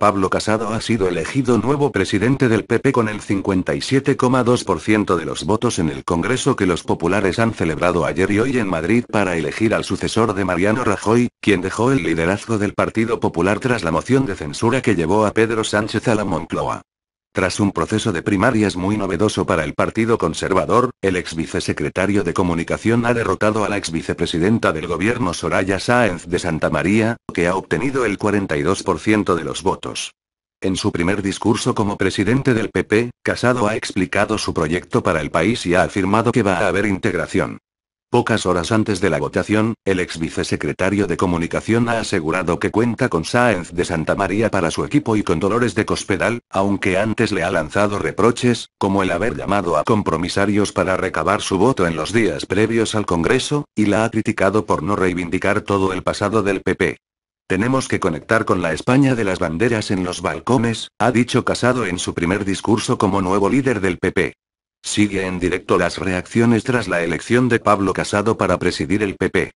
Pablo Casado ha sido elegido nuevo presidente del PP con el 57,2% de los votos en el Congreso que los populares han celebrado ayer y hoy en Madrid para elegir al sucesor de Mariano Rajoy, quien dejó el liderazgo del Partido Popular tras la moción de censura que llevó a Pedro Sánchez a la Moncloa. Tras un proceso de primarias muy novedoso para el Partido Conservador, el ex vicesecretario de Comunicación ha derrotado a la exvicepresidenta del gobierno Soraya Sáenz de Santa María, que ha obtenido el 42% de los votos. En su primer discurso como presidente del PP, Casado ha explicado su proyecto para el país y ha afirmado que va a haber integración. Pocas horas antes de la votación, el ex vicesecretario de Comunicación ha asegurado que cuenta con Sáenz de Santa María para su equipo y con Dolores de Cospedal, aunque antes le ha lanzado reproches, como el haber llamado a compromisarios para recabar su voto en los días previos al Congreso, y la ha criticado por no reivindicar todo el pasado del PP. Tenemos que conectar con la España de las banderas en los balcones, ha dicho Casado en su primer discurso como nuevo líder del PP. Sigue en directo las reacciones tras la elección de Pablo Casado para presidir el PP.